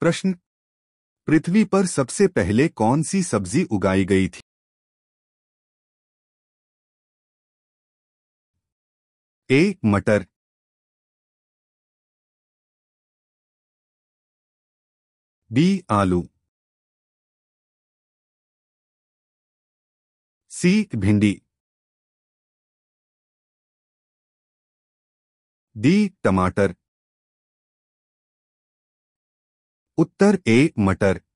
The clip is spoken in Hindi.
प्रश्न पृथ्वी पर सबसे पहले कौन सी सब्जी उगाई गई थी ए मटर बी आलू सी भिंडी डी टमाटर उत्तर ए मटर